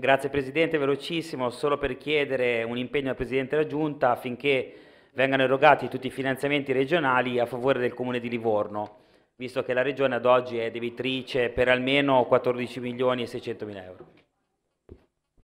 Grazie Presidente, velocissimo, solo per chiedere un impegno al Presidente della Giunta affinché vengano erogati tutti i finanziamenti regionali a favore del Comune di Livorno, visto che la Regione ad oggi è debitrice per almeno 14 milioni e 600 mila euro.